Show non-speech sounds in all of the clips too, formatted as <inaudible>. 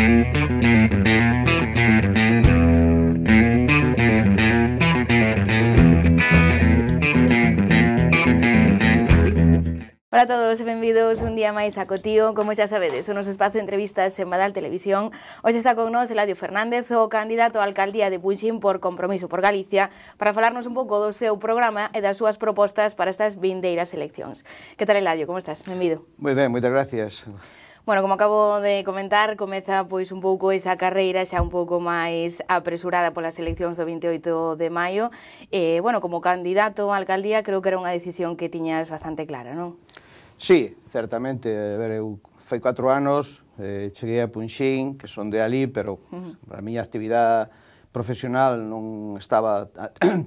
Hola a todos e benvidos un día máis a Cotío. Como xa sabedes, o noso espazo de entrevistas en Madal televisión. Hoxe está con nós Eladio Fernández, o candidato á alcaldía de Puxín por compromiso por Galicia, para falarnos un pouco do seu programa e das súas propostas para estas vindeiras eleccións. Que tal, Eladio? Como estás? Benvido. Moi ben, moitas gracias. Bueno, como acabo de comentar, comeza pois un pouco esa carreira xa un pouco máis apresurada polas eleccións do 28 de maio. Eh, bueno, como candidato á alcaldía, creo que era unha decisión que tiñas bastante clara, non? Sí, certamente. A ver, eu fai cuatro anos, eh, cheguei a Punxín, que son de ali, pero uh -huh. a miña actividade profesional non estaba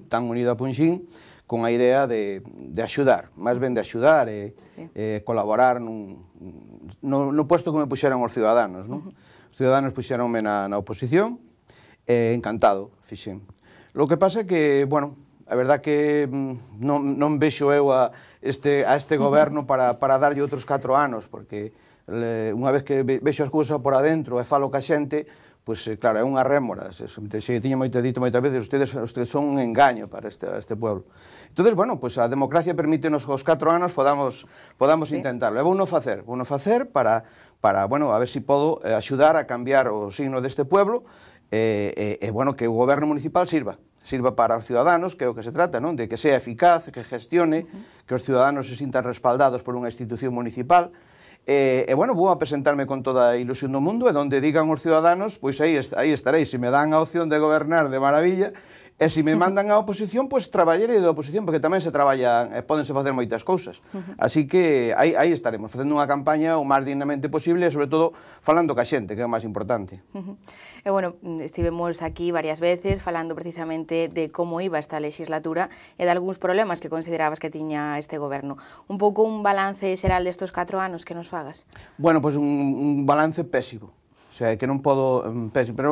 tan <coughs> unida a Punxín, con a idea de, de axudar, máis ben de axudar e, sí. e colaborar nun, no, no posto que me puxeron os ciudadanos. Non? Uh -huh. Os ciudadanos puxeronme na, na oposición, e encantado, fixen. Lo que pasa é que, bueno, a verdad que mm, non, non vexo eu a este, a este goberno <laughs> para, para darlle outros 4 anos, porque le, unha vez que vexo as cousas por adentro e falo ca xente, pois eh, claro, é unha rémora, se, se, tiña moito dito moitas veces, ustedes, ustedes son un engaño para este, este pueblo. Entón, bueno, pois a democracia permite nos os 4 anos podamos, podamos sí. intentarlo. É bono facer, bono facer para, para bueno, a ver se si podo eh, axudar a cambiar o signo deste pueblo e, eh, eh, eh, bueno, que o goberno municipal sirva sirva para os ciudadanos, que é o que se trata, non? de que sea eficaz, que gestione, uh -huh. que os ciudadanos se sintan respaldados por unha institución municipal, E, e bueno, vou a presentarme con toda a ilusión do mundo e donde digan os ciudadanos, pois aí, aí estaréis. Se me dan a opción de gobernar de maravilla, E se me mandan a oposición, pois pues, traballarei da oposición, porque tamén se traballa, eh, podense facer moitas cousas. Así que aí, aí estaremos, facendo unha campaña o máis dignamente posible, e sobre todo falando ca xente, que é o máis importante. E bueno, estivemos aquí varias veces falando precisamente de como iba esta legislatura e de algúns problemas que considerabas que tiña este goberno. Un pouco un balance xeral destos 4 anos que nos fagas? Bueno, pois pues un, un balance pésimo. O sea, que non podo... Mm, pésimo, pero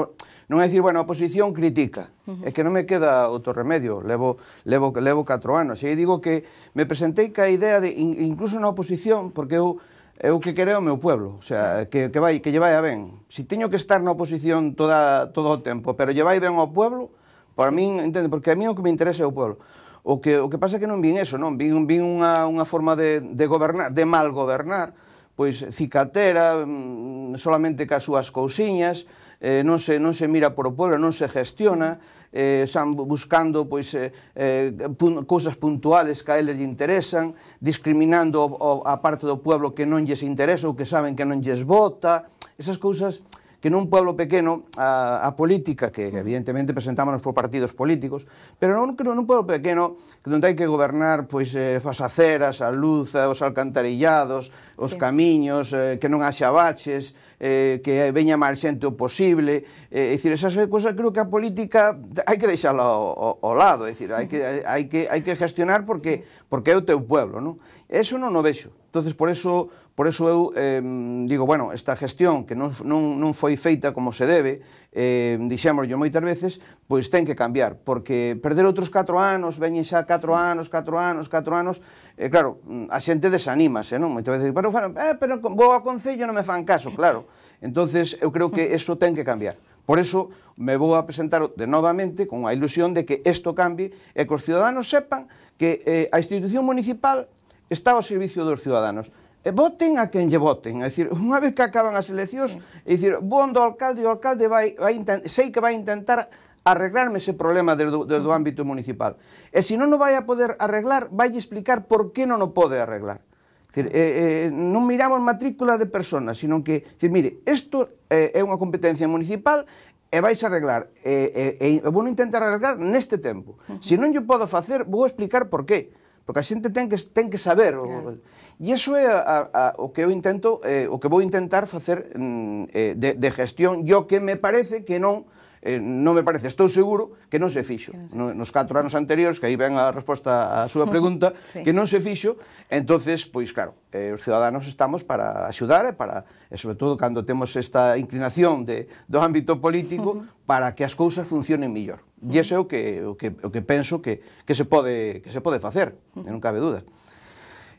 Non é dicir, bueno, a oposición critica. Uh -huh. É que non me queda outro remedio. Levo, levo, levo 4 anos. E digo que me presentei ca idea de, incluso na oposición, porque eu eu que quero o meu pueblo, o sea, que, que, vai, que lle vai a ben. Si teño que estar na oposición toda, todo o tempo, pero lle vai ben ao pueblo, para min, entende, porque a mí o que me interesa é o pueblo. O que, o que pasa é que non vin eso, non? Vin, vin unha, unha forma de, de gobernar, de mal gobernar, pois cicatera, mm, solamente ca súas cousiñas, eh, non, se, non se mira por o pobo, non se gestiona, eh, están buscando pois, eh, eh, pun cousas puntuales que a eles lle interesan, discriminando o, o, a parte do pobo que non lles interesa ou que saben que non lles vota, esas cousas que nun pueblo pequeno a, a política, que mm. evidentemente presentámonos por partidos políticos, pero non creo nun pueblo pequeno que non hai que gobernar pois eh, as aceras, a luz, eh, os alcantarillados, os sí. camiños, eh, que non haxa baches, eh, que veña máis xente o posible, eh, é dicir, esas cousas creo que a política hai que deixala ao, ao, ao lado, é dicir, hai que mm. hai que hai que gestionar porque porque é o teu pueblo, non? Eso non o vexo. Entonces por eso Por eso eu eh, digo, bueno, esta gestión que non, non, non foi feita como se debe, eh, yo moitas veces, pois ten que cambiar, porque perder outros 4 anos, veñen xa 4 anos, 4 anos, 4 anos, eh, claro, a xente desanímase, non? Moitas veces, pero, bueno, eh, pero vou ao Concello non me fan caso, claro. entonces eu creo que eso ten que cambiar. Por eso me vou a presentar de novamente con a ilusión de que isto cambie e que os ciudadanos sepan que eh, a institución municipal está ao servicio dos ciudadanos e voten a quen lle voten. É dicir, unha vez que acaban as eleccións, é dicir, vou do alcalde e o alcalde vai, vai sei que vai intentar arreglarme ese problema desde do, do ámbito municipal. E se non o vai a poder arreglar, vai explicar por que non o pode arreglar. Dicir, eh, eh, non miramos matrícula de personas, sino que, dicir, mire, isto eh, é unha competencia municipal e vais a arreglar, e, e, e vou intentar arreglar neste tempo. Se non yo podo facer, vou explicar por qué. Porque a xente ten que, ten que saber. Claro. O, E iso é a, a, o que eu intento, eh, o que vou intentar facer mm, eh, de, de gestión, e o que me parece que non eh, non me parece, estou seguro que non se fixo. No, nos 4 anos anteriores, que aí ven a resposta á súa <laughs> pregunta, sí. que non se fixo, entonces, pois claro, eh, os ciudadanos estamos para axudar e eh, para e sobre todo cando temos esta inclinación de do ámbito político uh <laughs> -huh. para que as cousas funcionen mellor. E ese é o que o que o que penso que que se pode que se pode facer, <laughs> e non cabe dúda.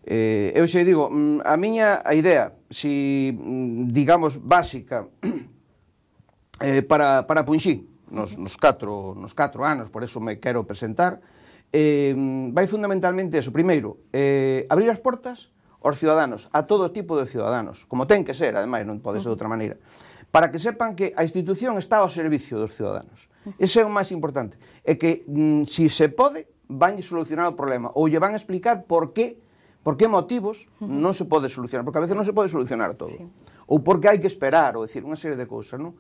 Eh, eu xe digo, mm, a miña a idea, si mm, digamos básica <clears throat> eh, para, para Punxí, nos, nos, catro, nos catro anos, por eso me quero presentar, eh, vai fundamentalmente eso. Primeiro, eh, abrir as portas aos ciudadanos, a todo tipo de ciudadanos, como ten que ser, ademais, non pode ser de outra maneira, para que sepan que a institución está ao servicio dos ciudadanos. Ese é o máis importante. É que, mm, si se pode, van solucionar o problema, ou lle van explicar por que Por que motivos non se pode solucionar, porque a veces non se pode solucionar todo. Sí. Ou porque hai que esperar, ou decir, unha serie de cousas, non?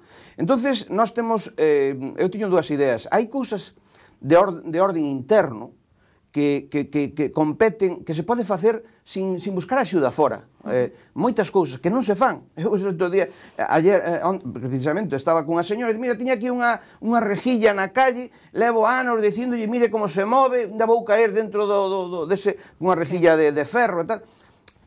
Entonces, nós temos, eh, eu tiño dúas ideas. Hai cousas de, or de orden interno, que, que, que, que competen, que se pode facer sin, sin buscar axuda fora. Eh, moitas cousas que non se fan. <laughs> Eu outro día, ayer, eh, on, precisamente, estaba cunha señora e mira, tiña aquí unha, unha rejilla na calle, levo anos dicindolle, mire como se move, da vou caer dentro do, do, do dese, unha rejilla de, de ferro e tal.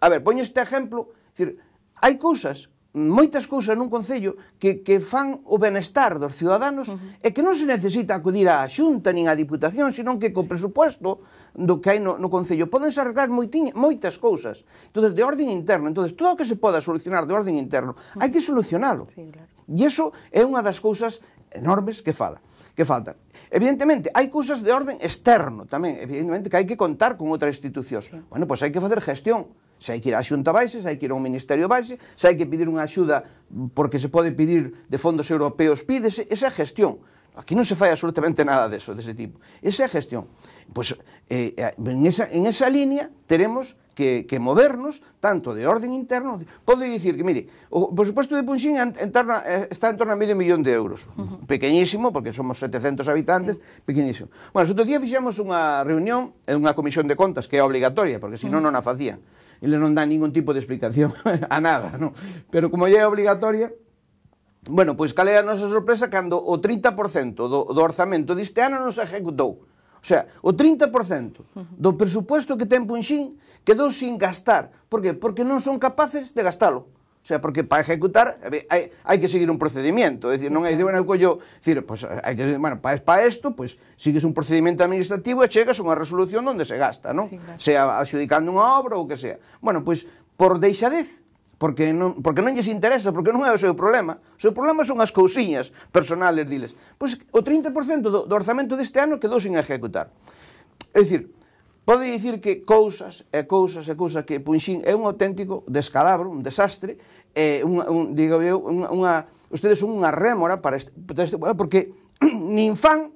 A ver, poño este exemplo, decir, hai cousas moitas cousas nun concello que, que fan o benestar dos ciudadanos uh -huh. e que non se necesita acudir á xunta nin á diputación, senón que co presupuesto do que hai no, no Concello. Pódense arreglar moitiña, moitas cousas. Entón, de orden interno, entón, todo o que se poda solucionar de orden interno, hai que solucionalo. Sí, claro. E iso é unha das cousas enormes que fala que faltan. Evidentemente, hai cousas de orden externo tamén, evidentemente que hai que contar con outras institucións. Sí. Bueno, pois pues hai que facer gestión. Se hai que ir á xunta baixa, se hai que ir a un ministerio baixe, se hai que pedir unha axuda porque se pode pedir de fondos europeos, pídese esa gestión. Aquí non se fai absolutamente nada deso, dese tipo. Esa é a gestión. Pois, eh, en, esa, en esa línea teremos que, que movernos tanto de orden interno. Podo dicir que, mire, o presupuesto de Punxín en eh, está en torno a medio millón de euros. Pequeñísimo, porque somos 700 habitantes, pequeñísimo. Bueno, outro día fixamos unha reunión en unha comisión de contas, que é obligatoria, porque senón non a facían. E non dan ningún tipo de explicación <laughs> a nada, non? Pero como é obligatoria, Bueno, pois cal é a nosa sorpresa cando o 30% do, do orzamento deste ano non se executou. O sea, o 30% do presupuesto que ten Punxín quedou sin gastar. Por que? Porque non son capaces de gastalo. O sea, porque para ejecutar eh, hai, hai que seguir un procedimiento. É dicir, non hai de bueno, collo, decir, pues, pois, hai que, bueno, para, para esto, pues, pois, sigues un procedimiento administrativo e chegas a unha resolución onde se gasta, non? Sí, claro. Sea adxudicando unha obra ou que sea. Bueno, pois, pues, por deixadez, porque non, porque non lles interesa, porque non é o seu problema. O seu problema son as cousiñas personales diles. Pois o 30% do, do orzamento deste ano quedou sin ejecutar. É dicir, pode dicir que cousas e cousas e cousas que Punxín é un auténtico descalabro, un desastre, é un, un, digo eu, unha, unha, ustedes son unha rémora para este, para este porque <clears throat> nin fan,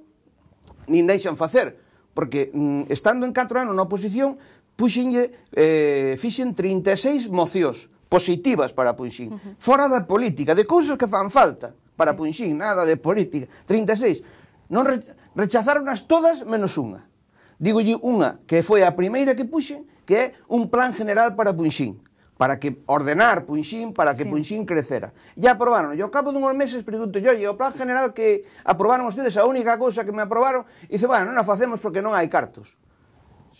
nin deixan facer, porque mm, estando en 4 anos na oposición, puxenlle, eh, fixen 36 mocións, positivas para Punxín, uh -huh. fora da política, de cousas que fan falta para Punxín, nada de política. 36. Non re, as todas menos unha. Dígolle unha que foi a primeira que puxen, que é un plan general para Punxín para que ordenar Punxín, para que sí. Punxín crecera. Ya aprobaron. yo ao cabo dunhos meses pregunto yo, e o plan general que aprobaron ustedes, a única cousa que me aprobaron, e dice, bueno, non a facemos porque non hai cartos.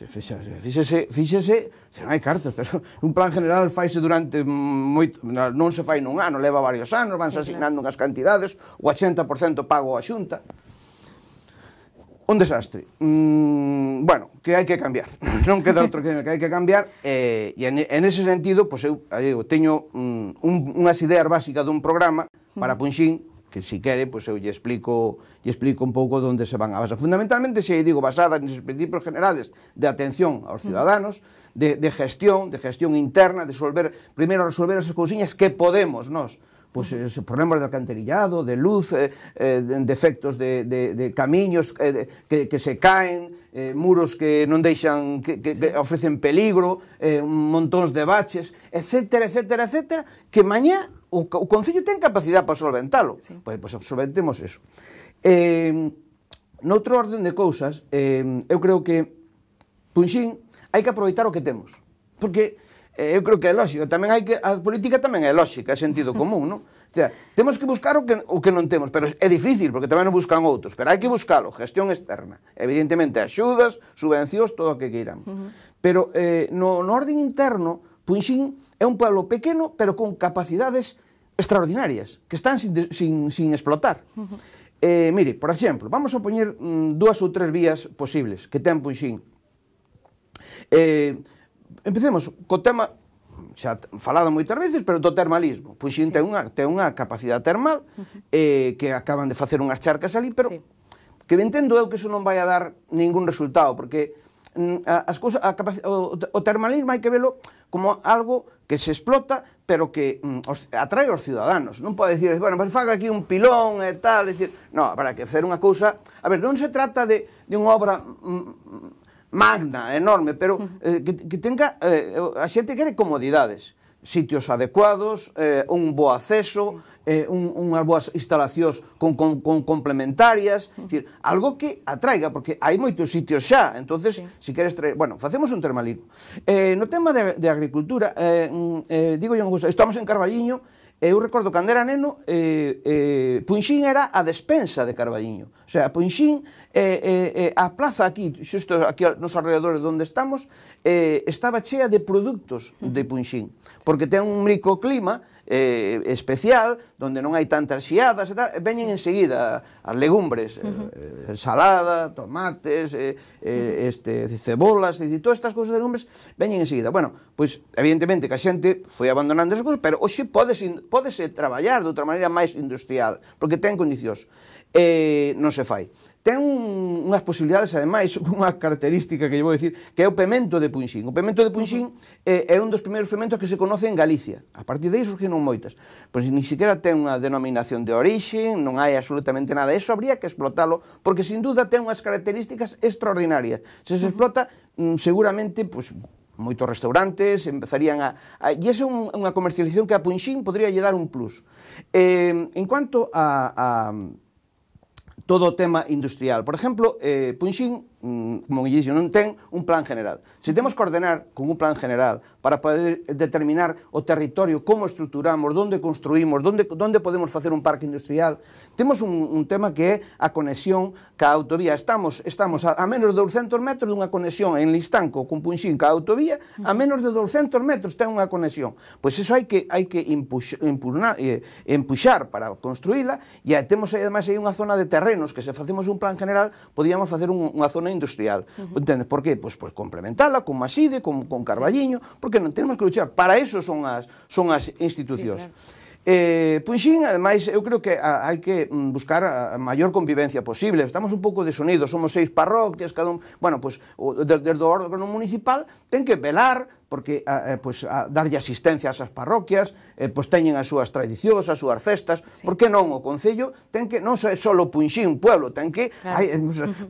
Fíxese, fíxese, fíxese, se non hai cartas, pero un plan general faise durante moito, non se fai nun ano, leva varios anos, vanse sí, asignando claro. unhas cantidades, o 80% pago a xunta. Un desastre. Mm, bueno, que hai que cambiar. <laughs> non queda outro que, hai que cambiar. Eh, e en, en ese sentido, pois pues eu digo, teño mm, un, unhas ideas básicas dun programa para Punxín que si quere, pois eu lle explico, lle explico un pouco onde se van a basar. Fundamentalmente, se digo, basada nos principios generales de atención aos cidadanos, de, de gestión, de gestión interna, de solver, primeiro resolver as cousiñas que podemos nós, pues, eh, problemas de alcantarillado, de luz, eh, eh, defectos de, de, de camiños eh, de, que, que se caen, eh, muros que non deixan que, que, sí. que ofrecen peligro, eh, montóns de baches, etcétera, etcétera, etcétera, que mañá o, o Concello ten capacidade para solventalo. Sí. Pois, pois solventemos eso. Eh, noutro orden de cousas, eh, eu creo que Punxín pois hai que aproveitar o que temos. Porque eh, eu creo que é lógico, tamén hai que a política tamén é lógica, é sentido común, non? <laughs> O sea, temos que buscar o que, o que non temos, pero é difícil, porque tamén non buscan outros, pero hai que buscalo, gestión externa. Evidentemente, axudas, subvencións, todo o que queiran. Uh -huh. Pero eh, no, no orden interno, Punxín pois é un pueblo pequeno, pero con capacidades extraordinarias, que están sin, sin, sin explotar. Uh -huh. eh, mire, por exemplo, vamos a poñer mm, dúas ou tres vías posibles que ten Punxín. Pois eh, empecemos co tema xa falado moitas veces, pero do termalismo. Punxín pois sí. ten, unha, ten unha capacidade termal uh -huh. eh, que acaban de facer unhas charcas ali, pero sí. que entendo eu que iso non vai a dar ningún resultado, porque mm, as cousas, a, o, o termalismo hai que velo como algo que se explota, pero que mm, os, atrae aos ciudadanos. Non pode dicir, bueno, pues faga aquí un pilón e tal, e dicir, no, para que hacer unha cousa... A ver, non se trata de, de unha obra mm, mm magna, enorme, pero eh, que, que tenga... Eh, a xente quere comodidades, sitios adecuados, eh, un bo acceso, eh, un, unhas boas instalacións con, con, con complementarias, uh -huh. decir, algo que atraiga, porque hai moitos sitios xa, entonces, sí. si queres traer... Bueno, facemos un termalismo. Eh, no tema de, de agricultura, eh, mm, eh, digo yo, estamos en Carballiño, Eu recordo cando era neno, eh, eh, Punxín era a despensa de Carballiño. O sea, Punxín, eh, eh, eh, a plaza aquí, xusto aquí nos alrededores onde estamos, eh, estaba chea de produtos de Punxín, porque ten un microclima eh, especial, donde non hai tantas xiadas e tal, veñen enseguida as legumbres, uh eh, -huh. eh, ensalada, tomates, eh, eh este, cebolas, e todas estas cousas de legumbres veñen enseguida. Bueno, pois evidentemente que a xente foi abandonando esas cousas, pero hoxe podes, podese traballar de outra maneira máis industrial, porque ten condicións. Eh, non se fai ten un, unhas posibilidades, ademais, <laughs> unha característica que lle vou dicir, que é o pemento de Punxín. O pemento de Punxín -huh. Eh, é un dos primeiros pementos que se conoce en Galicia. A partir de aí surgiron moitas. Pois ni siquiera ten unha denominación de orixe, non hai absolutamente nada. Eso habría que explotalo, porque sin dúda, ten unhas características extraordinarias. Se se explota, mm, seguramente, pois, moitos restaurantes empezarían a... a e esa é un, unha comercialización que a Punxín podría lle dar un plus. Eh, en cuanto a, a todo tema industrial. Por ejemplo, eh, Mm, como dixo, non ten un plan general. Se temos que ordenar con un plan general para poder determinar o territorio, como estruturamos, onde construímos, onde, onde podemos facer un parque industrial, temos un, un tema que é a conexión ca autovía. Estamos estamos a, a menos de 200 metros dunha conexión en Listanco, con Punxín, ca autovía, a menos de 200 metros ten unha conexión. Pois iso hai que hai que impuxar, eh, empuxar para construíla e temos ademais aí unha zona de terrenos que se facemos un plan general, podíamos facer un, unha zona zona industrial. Uh -huh. Entende? Por qué? Pois pues, pues, complementala con Maside, con, con Carballiño, sí. porque non tenemos que luchar. Para eso son as, son as institucións. Sí, claro. Eh, Punxín, pois ademais, eu creo que hai que mm, buscar a maior convivencia posible. Estamos un pouco desunidos, somos seis parroquias, cada un... Bueno, pois, pues, desde o órgano municipal ten que velar porque a, ah, eh, pois, a ah, darlle asistencia ás parroquias, eh, pois teñen as súas tradicións, as súas festas, sí. por que non o Concello ten que, non só só Punxín, un pueblo, ten que, claro. hai,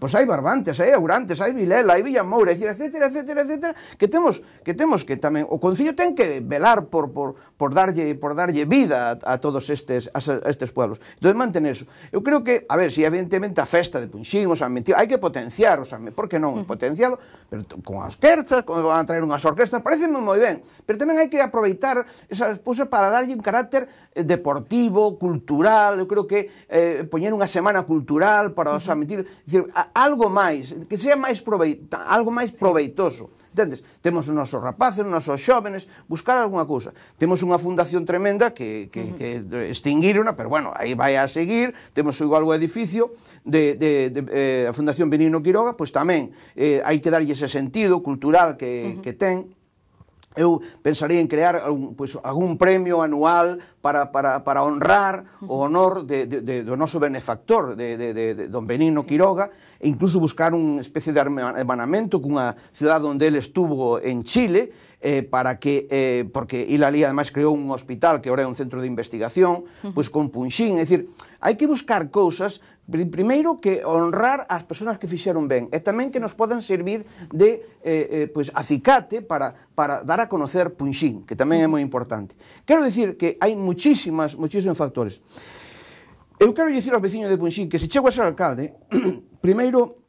pois <laughs> hai Barbantes, hai Aurantes, hai Vilela, hai Villamoura, etc, etcétera, etcétera, etcétera, que temos que temos que tamén, o Concello ten que velar por, por, por darlle por darlle vida a, a todos estes a, a estes pueblos. Entón, manten eso. Eu creo que, a ver, si evidentemente a festa de Punxín, o San Mentira, hai que potenciar, o San, por que non potenciarlo, pero con as quertas, con, van a traer unhas orquestas parece moi ben, pero tamén hai que aproveitar esas cousas para darlle un carácter eh, deportivo, cultural, eu creo que eh, poñer unha semana cultural para os admitir, dicir, algo máis, que sea máis proveito, algo máis proveitoso. Entendes? Temos os nosos rapaces, os nosos xóvenes, buscar algunha cousa. Temos unha fundación tremenda que, que, que extinguirona, pero bueno, aí vai a seguir, temos igual o edificio de, de, de eh, a Fundación Benino Quiroga, pois tamén eh, hai que darlle ese sentido cultural que, uh -huh. que ten, eu pensaría en crear algún, pues, pois, algún premio anual para, para, para honrar o honor de, de, de, do noso benefactor, de, de, de, de don Benigno Quiroga, e incluso buscar unha especie de hermanamento cunha cidade onde ele estuvo en Chile, eh, para que, eh, porque Ila ali ademais creou un hospital que ahora é un centro de investigación, pois pues, con Punxín, é dicir, hai que buscar cousas Primeiro que honrar as persoas que fixeron ben e tamén que nos podan servir de eh, eh, pois, acicate para, para dar a conocer Punxín, que tamén é moi importante. Quero dicir que hai muchísimas, muchísimos factores. Eu quero dicir aos veciños de Punxín que se chego a ser alcalde, <clears throat> primeiro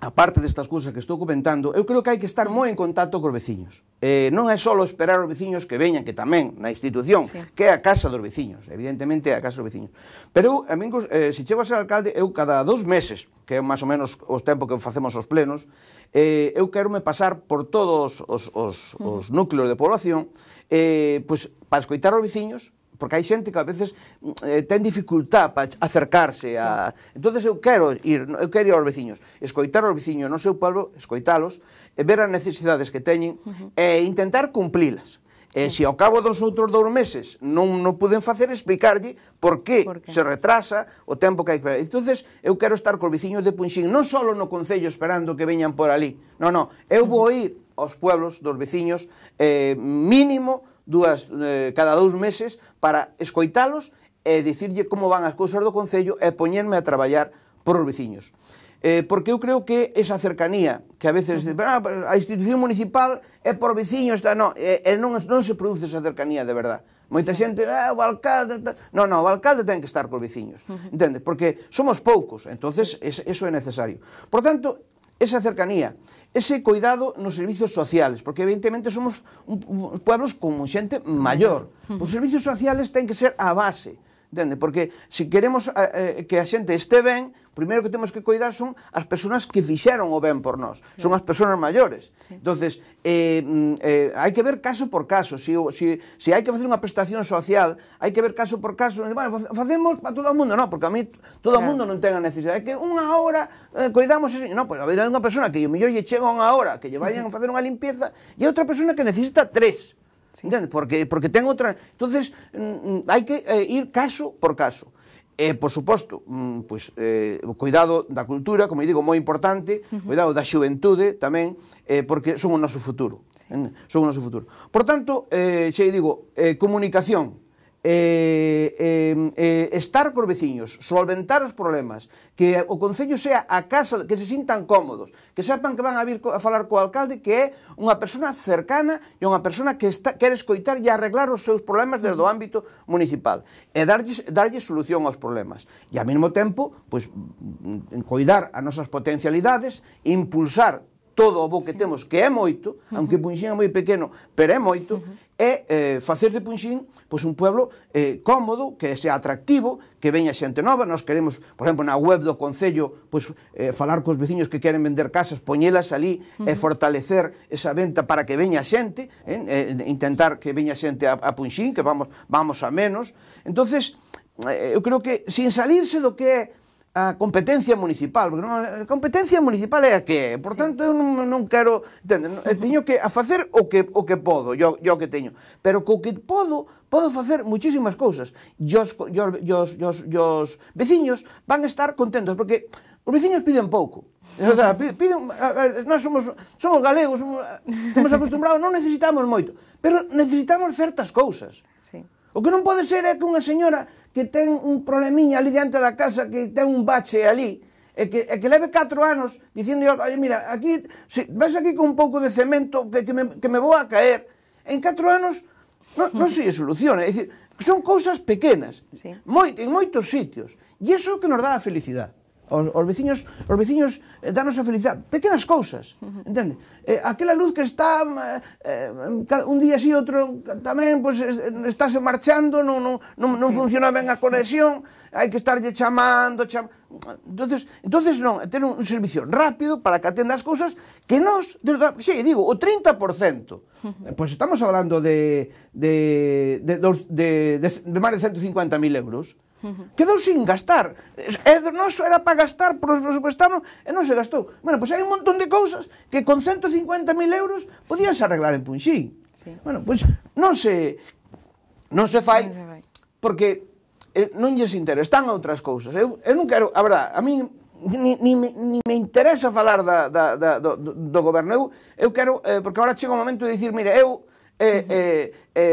aparte destas cousas que estou comentando, eu creo que hai que estar moi en contacto cos veciños. Eh, non é só esperar os veciños que veñan, que tamén na institución, sí. que é a casa dos veciños, evidentemente é a casa dos veciños. Pero eu, a min, eh, se chego a ser alcalde, eu cada dous meses, que é máis ou menos o tempo que facemos os plenos, eh, eu quero me pasar por todos os, os, os, uh -huh. os núcleos de población, eh, pois, para escoitar os veciños, porque hai xente que a veces mm, eh, ten dificultad para acercarse sí. a entonces eu quero ir, eu quero ir aos veciños, escoitar aos veciños no seu pueblo, escoitalos, e ver as necesidades que teñen uh -huh. e intentar cumplilas. E se ao cabo dos outros dous meses non non puden facer, explicarlle por que se retrasa o tempo que hai que... Entonces, eu quero estar cos veciños de Punxín, non só no Concello esperando que veñan por ali. Non, non, eu vou ir aos pueblos dos veciños eh, mínimo dúas, eh, cada dous meses para escoitalos e dicirlle como van as cousas do Concello e poñerme a traballar por os veciños. Eh, porque eu creo que esa cercanía que a veces uh ah, a institución municipal é por veciños, está, no, e, e non, non se produce esa cercanía de verdade. Moita sí. xente, ah, o alcalde... Ta... Non, non, o alcalde ten que estar cos veciños, uh -huh. entende? Porque somos poucos, entonces es, eso é necesario. Por tanto, esa cercanía, ese cuidado nos servizos sociales, porque evidentemente somos un, un, pueblos con xente maior. Os servizos sociales ten que ser a base. Entende? Porque se queremos eh, eh, que a xente este ben, primeiro que temos que cuidar son as persoas que fixeron o ben por nós, sí. son as persoas maiores. Sí. Entonces, eh, mm, eh, hai que ver caso por caso, se si, si, si hai que facer unha prestación social, hai que ver caso por caso, bueno, facemos para todo o mundo, non, porque a mí todo o mundo non ten a necesidade, é que unha hora eh, cuidamos, ese, non, pois pues, haberá unha persona que o mellor lle chega unha hora, que lle vayan a facer unha limpieza, e outra persona que necesita tres. Sí. ¿Entende? Porque, porque ten outra... entonces mm, hai que eh, ir caso por caso. E, eh, por suposto, mm, pues, eh, cuidado da cultura, como digo, moi importante, uh -huh. cuidado da xuventude tamén, eh, porque son o noso futuro. Sí. Son o noso futuro. Por tanto, eh, xe digo, eh, comunicación, eh, eh, eh, estar cos veciños, solventar os problemas, que o Concello sea a casa, que se sintan cómodos, que sepan que van a vir a falar co alcalde que é unha persona cercana e unha persona que está, quere escoitar e arreglar os seus problemas desde o ámbito municipal e darlles, darlles solución aos problemas. E ao mesmo tempo, pois, cuidar as nosas potencialidades, impulsar todo o bo que temos, que é moito, aunque Punxín é moi pequeno, pero é moito, e eh, facer de Punxín pois un pueblo eh, cómodo, que sea atractivo, que veña xente nova, nós queremos, por exemplo, na web do Concello, pois, eh, falar cos veciños que queren vender casas, poñelas ali uh eh, -huh. e fortalecer esa venta para que veña xente, eh, eh, intentar que veña xente a, a Punxín, que vamos, vamos a menos. entonces eh, eu creo que, sin salirse do que é a competencia municipal, porque non, a competencia municipal é a que é, por tanto eu non, non quero, entende, non, teño que a facer o que o que podo, yo, yo que teño, pero co que podo podo facer muchísimas cousas. E os, os, os, os veciños van a estar contentos porque os veciños piden pouco. Piden, ver, nós somos, somos galegos, somos, somos acostumbrados, non necesitamos moito, pero necesitamos certas cousas. Sí. O que non pode ser é que unha señora que ten un problemiña ali diante da casa que ten un bache ali e que, e que leve 4 anos dicindo yo, mira, aquí, si, ves aquí con un pouco de cemento que, que, me, que me vou a caer en 4 anos non, no se soluciona é dicir, son cousas pequenas sí. moi, en moitos sitios e iso que nos dá a felicidade Os, os veciños, os veciños eh, danos a felicidade, pequenas cousas, <laughs> entende? Eh, aquela luz que está eh, eh un día así outro tamén pois pues, estáse marchando, non non non, non sí. funciona ben a conexión, hai que estarlle chamando, cham... entonces, entonces non, ter un, un servicio rápido para que atenda as cousas que nós, desde, xe, digo, o 30%, <laughs> pois pues estamos hablando de de de, de, de, de, de máis de 150.000 euros, Quedou sin gastar. É do noso era para gastar, por presupuestamos, e non se gastou. Bueno, pois pues hai un montón de cousas que con 150.000 euros se arreglar en Punxí. Sí. Bueno, pois pues, non se non se fai porque eh, non lles interesa, están outras cousas. Eu, eu non quero, a verdade, a min ni, ni, me, ni me interesa falar da, da, da, do, do goberno. Eu, eu quero, eh, porque agora chega o momento de dicir, mire, eu é, é, é,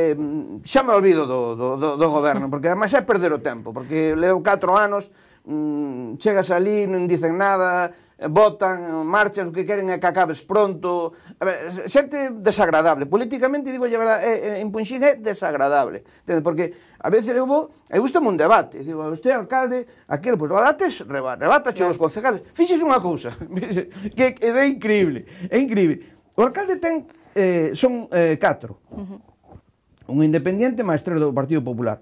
xa me olvido do, do, do, do goberno, porque además é perder o tempo, porque leo 4 anos, mmm, chegas ali, non dicen nada, votan, marchas, o que queren é que acabes pronto, a ver, xente desagradable, políticamente, digo, a verdade, é, en Punxín é desagradable, entende? porque a veces eu vou, eu gusto un debate, digo, usted alcalde, aquel, pois, pues, debates, rebata, che os concejales, fixes unha cousa, <laughs> que, que é increíble, é increíble, o alcalde ten eh, son eh, catro. Uh -huh. Un independiente máis tres do Partido Popular.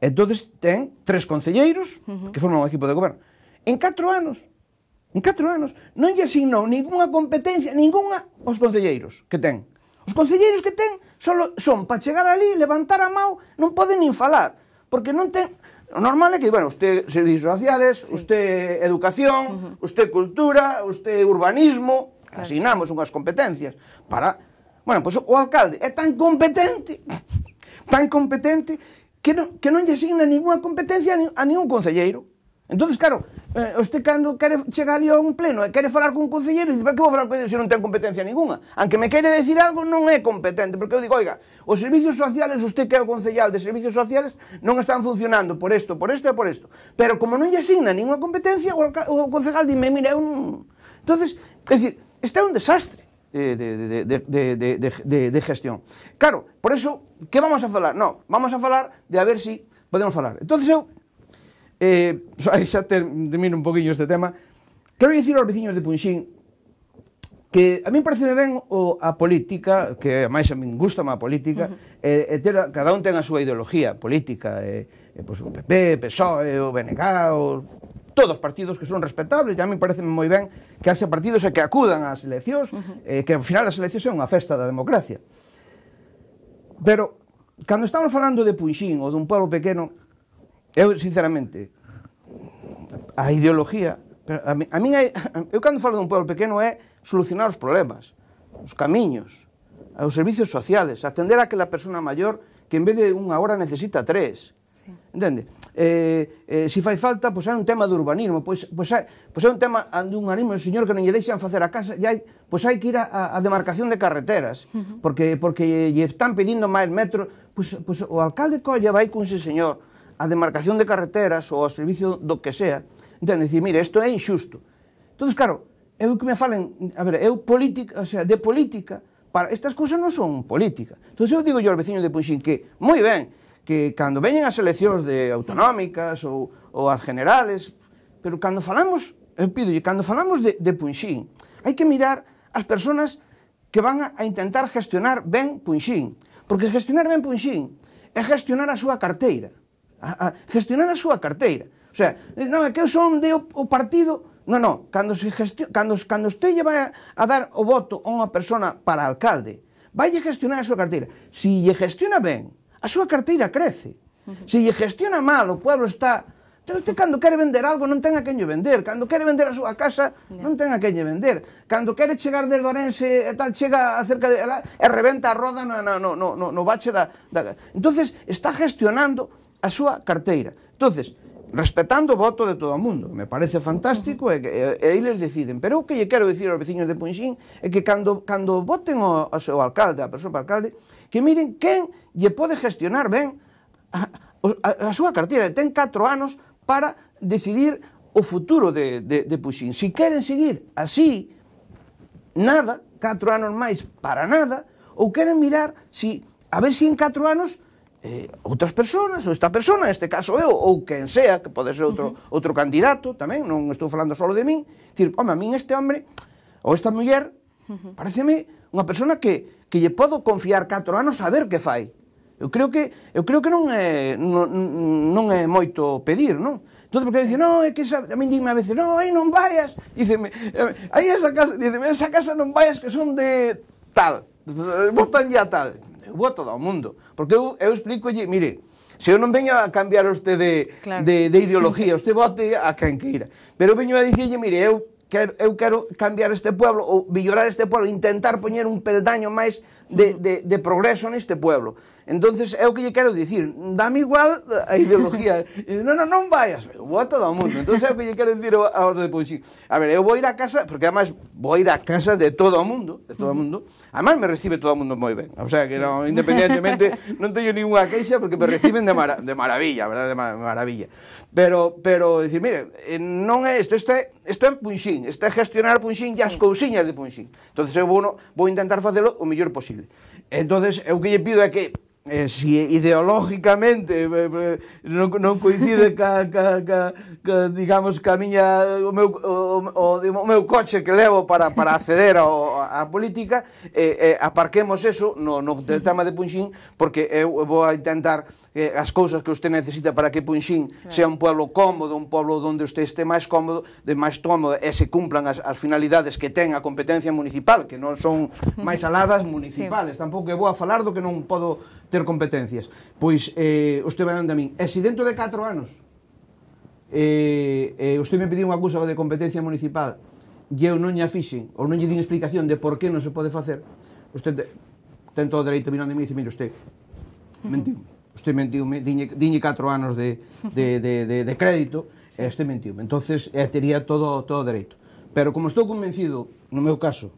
Entonces ten tres concelleiros uh -huh. que forman o equipo de goberno. En catro anos, en catro anos, non lle asignou ninguna competencia, ninguna aos concelleiros que ten. Os concelleiros que ten solo son para chegar ali, levantar a mão, non poden nin falar, porque non ten... O normal é que, bueno, usted servicios sociales, sí. usted educación, uh -huh. usted cultura, usted urbanismo, claro. asignamos unhas competencias para Bueno, pois o alcalde é tan competente, <laughs> tan competente, que non, que non lle asigna ninguna competencia a ningún concelleiro. Entón, claro, eh, este cando quere chegar ali a un pleno e quere falar cun concelleiro, dice, para que vou falar con ele se non ten competencia ninguna? Anque me quere decir algo, non é competente, porque eu digo, oiga, os servicios sociales, usted que é o concellal de servicios sociales, non están funcionando por isto, por isto e por isto. Pero como non lle asigna ninguna competencia, o, o concejal dime, mira, eu non... Entón, é dicir, este é un desastre de, de, de, de, de, de, de, de gestión. Claro, por eso, ¿qué vamos a falar? No, vamos a falar de a ver si podemos falar. Entonces eu, eh, <laughs> xa termino un poquillo este tema, quero dicir aos veciños de Punxín que a mí parece ben o, a política, que máis a me gusta má a política, uh -huh. eh, ter, cada un ten a súa ideoloxía política, eh, eh, pues, pois, o PP, PSOE, o BNK, o todos partidos que son respetables, e a mí pareceme moi ben que haxe partidos e que acudan ás eleccións, eh, que ao final as eleccións é unha festa da democracia. Pero, cando estamos falando de Punxín ou dun pueblo pequeno, eu, sinceramente, a ideología, a, mí, a min <laughs> eu cando falo dun pueblo pequeno é solucionar os problemas, os camiños, os servicios sociales, atender a que la persona maior que en vez de unha hora necesita tres. Sí. Entende? eh, eh, se fai falta, pois hai un tema de urbanismo, pois, pois, hai, pois hai un tema de animo, un señor que non lle deixan facer a casa, hai, pois hai que ir a, a demarcación de carreteras, uh -huh. porque porque lle están pedindo máis metro, pois, pois o alcalde colla vai con ese señor a demarcación de carreteras ou ao servicio do que sea, entende, dicir, mire, isto é injusto. Entón, claro, eu que me falen, a ver, eu política, o sea, de política, para estas cousas non son política. Entón, eu digo yo ao veciño de Punxín que, moi ben, que cando veñen as eleccións de autonómicas ou, ou as generales, pero cando falamos, eu pido, cando falamos de, de Punxín, hai que mirar as persoas que van a intentar gestionar ben Punxín, porque gestionar ben Punxín é gestionar a súa carteira, a, a gestionar a súa carteira. O sea, non, é que eu son de o, o partido Non, non, cando, se gestio, cando, cando usted lle vai a dar o voto a unha persona para alcalde, vai a gestionar a súa carteira. Si lle gestiona ben, a súa carteira crece. Se lle gestiona mal, o pueblo está... Pero este cando quere vender algo non ten a quen lle vender. Cando quere vender a súa casa non ten a quen lle vender. Cando quere chegar de Dorense e tal, chega acerca de... E reventa a roda no, no, no, no, no bache da, da... Entonces está gestionando a súa carteira. Entonces, respetando o voto de todo o mundo, me parece fantástico, e, e, e eles deciden. Pero o que lle quero dicir aos veciños de Punxín é que cando, cando voten o, o seu alcalde, a persoa para alcalde, que miren quen lle pode gestionar ben a, a, a súa cartera. Ten 4 anos para decidir o futuro de, de, de Puxín. Si queren seguir así, nada, 4 anos máis para nada, ou queren mirar si, a ver si en 4 anos eh, outras persoas, ou esta persona, neste caso eu, ou quen sea, que pode ser outro, uh -huh. outro candidato tamén, non estou falando só de min, dicir, home, a min este hombre, ou esta muller, uh -huh. pareceme unha persona que, que lle podo confiar 4 anos a ver que fai. Eu creo que, eu creo que non, é, non, non é moito pedir, non? Entón, porque dice, non, é que esa, a min dime a veces, non, aí non vayas, diceme, aí esa casa, diceme, esa casa non vayas que son de tal, botan ya tal eu a todo o mundo. Porque eu, eu explicolle, mire, se eu non veño a cambiar usted de, claro. de, de ideología, usted vote a quen queira. Pero veño a dicirlle, mire, eu quero, eu quero cambiar este pueblo ou mellorar este pueblo, intentar poñer un peldaño máis de, de, de progreso neste pueblo. Entonces, é o que lle quero dicir, dame igual a ideología. non, <laughs> non, non vayas, vou a todo o mundo. Entonces, é o que lle quero dicir aos de Poixín. A ver, eu vou ir a casa, porque además vou ir a casa de todo o mundo, de todo o mundo. Además, me recibe todo o mundo moi ben. O sea, que non, independentemente, <laughs> non teño ninguna queixa porque me reciben de, mara, de maravilla, verdad, de maravilla. Pero, pero, dicir, mire, eh, non é isto, isto é, isto é Punxín, isto é gestionar Punxín e as cousiñas de Punxín. Entonces, eu vou, vou intentar facelo o mellor posible. Entonces, eu que lle pido é que eh, si ideológicamente eh, non, eh, non coincide ca, ca, ca, ca, digamos ca miña o meu o, o, o meu coche que levo para para acceder ao a política, eh, eh aparquemos eso no no tema de Punxín porque eu vou a intentar eh, as cousas que usted necesita para que Punxín claro. sea un pueblo cómodo, un pueblo onde usted este máis cómodo, de máis cómodo e se cumplan as, as finalidades que ten a competencia municipal, que non son máis aladas <laughs> municipales. Sí. Tampouco vou a falar do que non podo ter competencias. Pois eh, o vai onde a min. E se dentro de 4 anos eh, eh, o me pediu un acuso de competencia municipal e eu non lle fixen ou non lle din explicación de por que non se pode facer, usted ten todo o dereito mirando a mí e dice, mire, usted mentiu. Usted mentiume, diñe, diñe 4 anos de, de, de, de, de crédito, sí. e usted mentiume. entonces eh, tería todo, todo o dereito. Pero como estou convencido, no meu caso,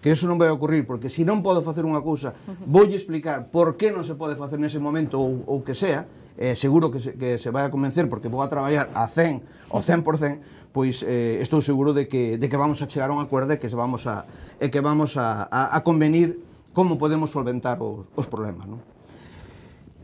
que eso non vai ocurrir, porque se si non podo facer unha cousa, voulle explicar por que non se pode facer nese momento ou, ou que sea, eh, seguro que se, que se vai a convencer porque vou a traballar a 100 ou 100%, pois eh, estou seguro de que, de que vamos a chegar a un acordo e que se vamos a, e que vamos a, a, a convenir como podemos solventar os, os problemas, non?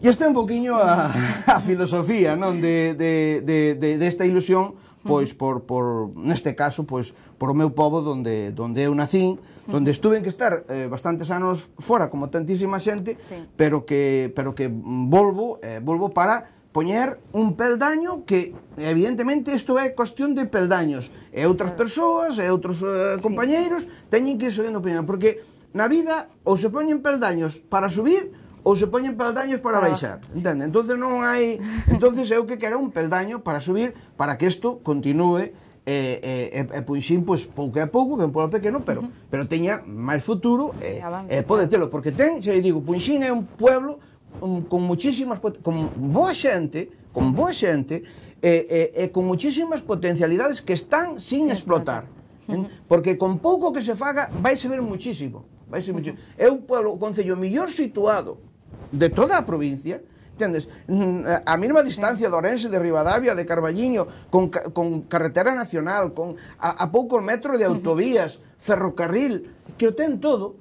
E este é un poquinho a, <laughs> a filosofía non? De, de, de, de, de esta ilusión pois por, por neste caso, pois por o meu pobo donde donde eu nacín, donde estuve que estar eh, bastantes anos fora como tantísima xente, sí. pero que pero que volvo, eh, volvo para poñer un peldaño que evidentemente isto é cuestión de peldaños e outras persoas e outros eh, compañeiros sí. teñen que ir subindo primeiro porque na vida ou se poñen peldaños para subir ou se poñen peldaños para ah, baixar, entende? Entonces non hai, entonces eu que quero un peldaño para subir para que isto continúe e, e, e, e puxín pois, pois, pouco a pouco, que é un pueblo pequeno, pero, uh -huh. pero teña máis futuro e, eh, pode telo, porque ten, se digo, Punxín é un pueblo un, con muchísimas, con boa xente, con boa xente, e, e, e con muchísimas potencialidades que están sin sí, explotar. Uh -huh. Porque con pouco que se faga vai se ver muchísimo. Vai ver uh -huh. muchísimo. É un pueblo, o concello mellor situado de toda mm, eh, a provincia, entendes? A mínima distancia de Orense, de Rivadavia, de Carballiño, con, con carretera nacional, con a, a pouco metro de autovías, ferrocarril, que o ten todo,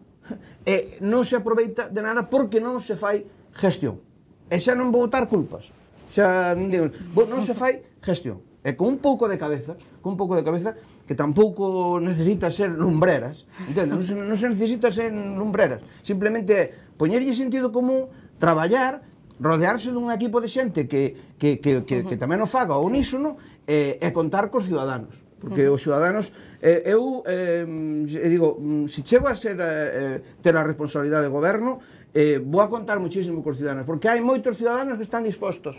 e eh, non se aproveita de nada porque non se fai gestión. E xa non vou botar culpas. Xa non, digo, non se fai gestión. E con un pouco de cabeza, con un pouco de cabeza, que tampouco necesita ser lumbreras, entende? Non se, non se necesita ser lumbreras. Simplemente poñerlle sentido común traballar, rodearse dun equipo de xente que, que, que, que, que tamén o faga ao unísono sí. Eh, e, e contar cos ciudadanos. Porque uh -huh. os ciudadanos, eh, eu eh, digo, mm, se chego a ser, eh, ter a responsabilidade de goberno, eh, vou a contar muchísimo cos ciudadanos, porque hai moitos ciudadanos que están dispostos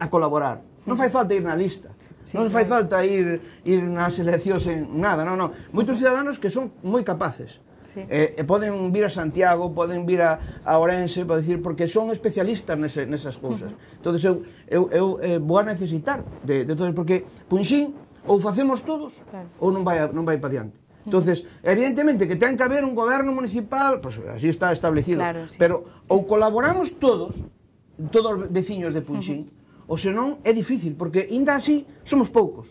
a colaborar. Non fai falta ir na lista. Sí, non fai falta ir ir nas eleccións en nada, non, non. Moitos ciudadanos que son moi capaces. Sí. Eh, eh, poden vir a Santiago, poden vir a, a Orense, para dicir, porque son especialistas nese, nesas cousas. Uh -huh. Entón, eu, eu, eu eh, vou a necesitar de, de todo, porque punxín, ou facemos todos, claro. ou non vai, non vai para diante. Entonces, evidentemente que ten que haber un goberno municipal, pues así está establecido, claro, sí. pero ou colaboramos todos, todos os veciños de Punxín, uh -huh. ou senón é difícil, porque ainda así somos poucos.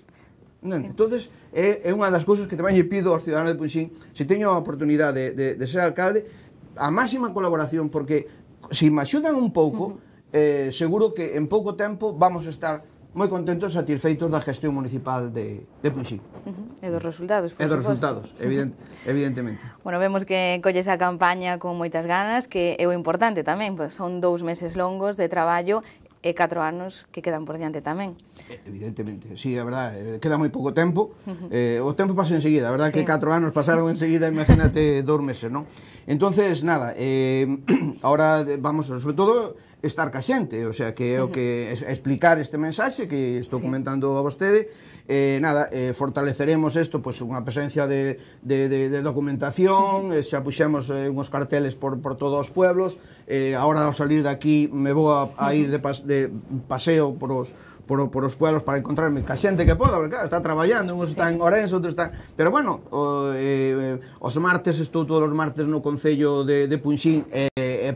Non, entonces é, é unha das cousas que tamén lle pido aos cidadanos de Punxín, se teño a oportunidade de, de, de ser alcalde, a máxima colaboración, porque se me axudan un pouco, uh -huh. eh, seguro que en pouco tempo vamos a estar moi contentos e satisfeitos da gestión municipal de, de Punxín. Uh -huh. E dos resultados, por E dos suposto. resultados, evident, evidentemente. Bueno, vemos que colles a campaña con moitas ganas, que é o importante tamén, pois son dous meses longos de traballo e catro anos que quedan por diante tamén. Evidentemente, sí, é verdade, eh, queda moi pouco tempo, eh, o tempo pasa enseguida, a verdade sí. que catro anos pasaron enseguida, imagínate dous meses, non? Entonces, nada, eh, <clears throat> ahora vamos, sobre todo, estar ca xente, o sea, que é o que es, explicar este mensaxe que estou sí. comentando a vostede. Eh, nada, eh, fortaleceremos isto, pois, pues, unha presencia de, de, de, de documentación, eh, xa puxemos eh, uns carteles por, por todos os pueblos, eh, ahora ao salir de aquí me vou a, a ir de, pas, de paseo por os, por, por os pueblos para encontrarme ca xente que poda, porque claro, está traballando, uns están en Orense, outros están... Pero bueno, o, eh, eh, os martes, estou todos os martes no Concello de, de Punxín, e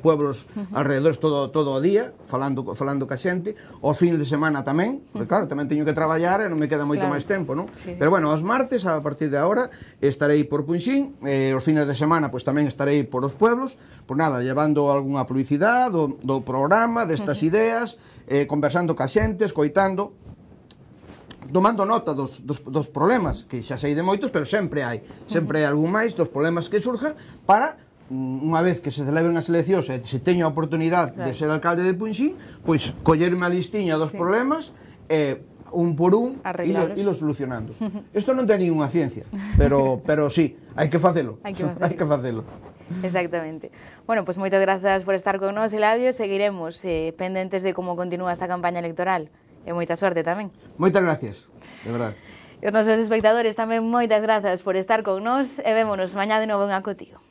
pueblos uh -huh. alrededor todo, todo o día, falando, falando ca xente, o fines de semana tamén, porque claro, tamén teño que traballar e non me queda moito claro. máis tempo, non? Sí. Pero bueno, os martes, a partir de agora, estarei por Punxín, eh, os fines de semana pois pues, tamén estarei por os pueblos, por nada, llevando algunha publicidade do, do programa, destas uh -huh. ideas, eh, conversando ca xente, escoitando, tomando nota dos, dos, dos problemas, que xa sei de moitos, pero sempre hai, sempre hai algún máis dos problemas que surja para unha vez que se celebren as eleccións e se teño a oportunidade claro. de ser alcalde de Punxín, pois collerme a listiña dos sí. problemas e eh, un por un e lo solucionando. Isto <laughs> non ten ninguna ciencia, pero pero sí, hai que <laughs> facelo. Hai que facelo. Exactamente. Bueno, pues moitas grazas por estar con nós, Eladio. Seguiremos eh, pendentes de como continúa esta campaña electoral. E moita sorte tamén. Moitas gracias, de verdade. E os nosos espectadores tamén moitas grazas por estar con nós e vémonos mañá de novo en Acotío.